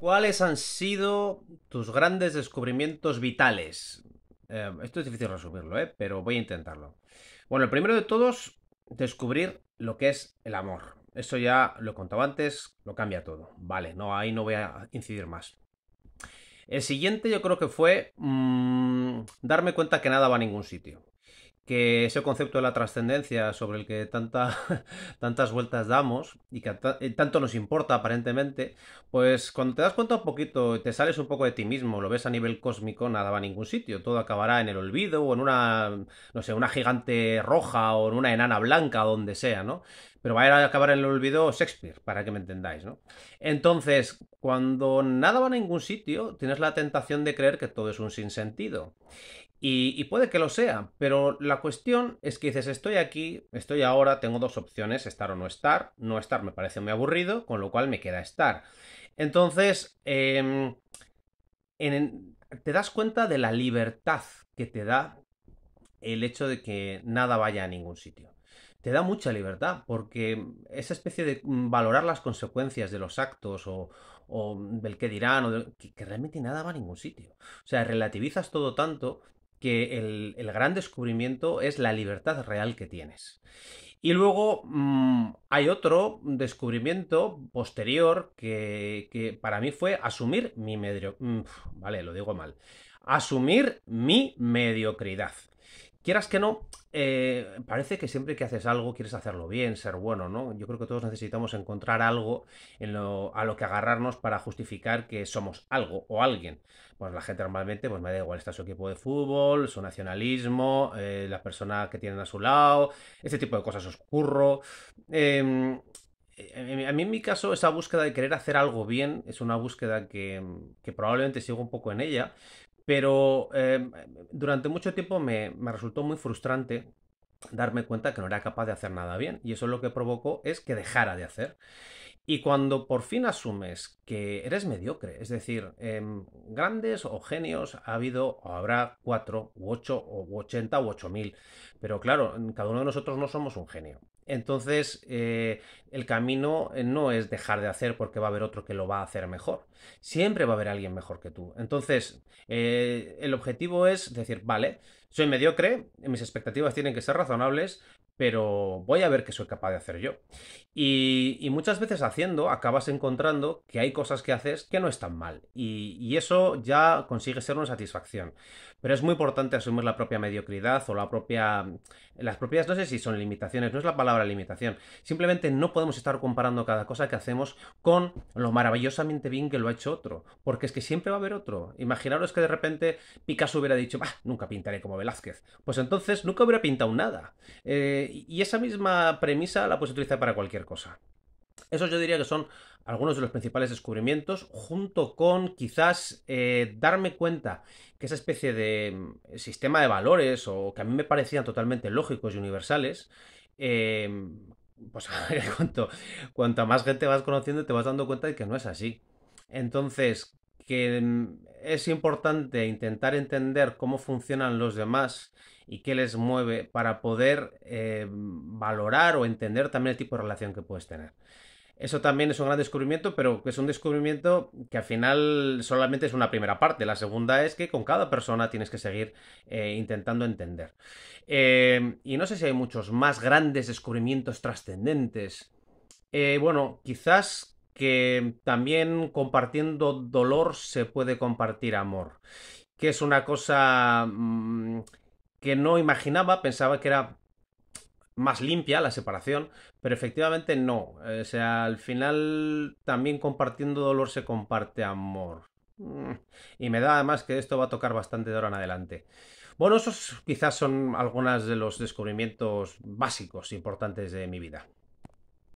¿Cuáles han sido tus grandes descubrimientos vitales? Eh, esto es difícil resumirlo, ¿eh? pero voy a intentarlo. Bueno, el primero de todos, descubrir lo que es el amor. Eso ya lo contaba antes, lo cambia todo. Vale, no, ahí no voy a incidir más. El siguiente yo creo que fue mm, darme cuenta que nada va a ningún sitio que ese concepto de la trascendencia sobre el que tantas vueltas damos y que eh, tanto nos importa aparentemente, pues cuando te das cuenta un poquito, te sales un poco de ti mismo, lo ves a nivel cósmico, nada va a ningún sitio, todo acabará en el olvido o en una, no sé, una gigante roja o en una enana blanca, donde sea, ¿no? pero va a, acabar en el olvido Shakespeare, para que me entendáis, ¿no? Entonces, cuando nada va a ningún sitio, tienes la tentación de creer que todo es un sinsentido. Y, puede que lo sea, pero la cuestión es que dices, estoy aquí, estoy ahora, tengo dos opciones, estar o no estar. No estar me parece muy aburrido, con lo cual me queda estar. Entonces, em, te das cuenta de la libertad que te da el hecho de que nada vaya a ningún sitio te da mucha libertad, porque esa especie de mm, valorar las consecuencias de los actos o, mm, del que dirán, o que, realmente nada va a ningún sitio. O sea, relativizas todo tanto que el, gran descubrimiento es la libertad real que tienes. Y luego mm, hay otro descubrimiento posterior que, para mí fue asumir mi medio... vale, lo digo mal. Asumir mi mediocridad quieras que no, eh, parece que siempre que haces algo quieres hacerlo bien, ser bueno, ¿no? Yo creo que todos necesitamos encontrar algo en lo, a lo que agarrarnos para justificar que somos algo o alguien. Pues la gente normalmente, pues me da igual, está su equipo de fútbol, su nacionalismo, eh, las la persona que tienen a su lado, este tipo de cosas, oscurro. Em, eh, a mí en mi caso esa búsqueda de querer hacer algo bien es una búsqueda que, que probablemente sigo un poco en ella, pero eh, durante mucho tiempo me, me resultó muy frustrante darme cuenta que no era capaz de hacer nada bien. Y eso lo que provocó es que dejara de hacer. Y cuando por fin asumes que eres mediocre, es decir, em, grandes o genios ha habido o habrá cuatro u ocho o ochenta u ocho mil, pero claro, cada uno de nosotros no somos un genio. Entonces, eh, el camino eh, no es dejar de hacer porque va a haber otro que lo va a hacer mejor. Siempre va a haber alguien mejor que tú. Entonces, eh, el objetivo es decir, vale, soy mediocre, mis expectativas tienen que ser razonables, pero voy a ver qué soy capaz de hacer yo. Y, muchas veces haciendo acabas encontrando que hay cosas que haces que no están mal y, eso ya consigue ser una satisfacción. Pero es muy importante asumir la propia mediocridad o la propia... Las propias, no sé si son limitaciones, no es la palabra limitación. Simplemente no podemos estar comparando cada cosa que hacemos con lo maravillosamente bien que lo ha hecho otro, porque es que siempre va a haber otro. Imaginaros que de repente Picasso hubiera dicho, bah, nunca pintaré como Velázquez. Pues entonces nunca hubiera pintado nada. Eh, y esa misma premisa la puedes utilizar para cualquier cosa. eso yo diría que son algunos de los principales descubrimientos, junto con quizás eh, darme cuenta que esa especie de mm, sistema de valores, o que a mí me parecían totalmente lógicos y universales, em, pues cuanto, cuanto más gente vas conociendo te vas dando cuenta de que no es así. Entonces, que es importante intentar entender cómo funcionan los demás y qué les mueve para poder eh, valorar o entender también el tipo de relación que puedes tener. Eso también es un gran descubrimiento, pero es un descubrimiento que al final solamente es una primera parte. La segunda es que con cada persona tienes que seguir eh, intentando entender. Eh, y no sé si hay muchos más grandes descubrimientos trascendentes. bueno, quizás que también compartiendo dolor se puede compartir amor, que es una cosa mm, que no imaginaba, pensaba que era más limpia la separación, pero efectivamente no. Eh, o sea, al final también compartiendo dolor se comparte amor. Mm, y me da además que esto va a tocar bastante de ahora en adelante. Bueno, esos quizás son algunos de los descubrimientos básicos importantes de mi vida.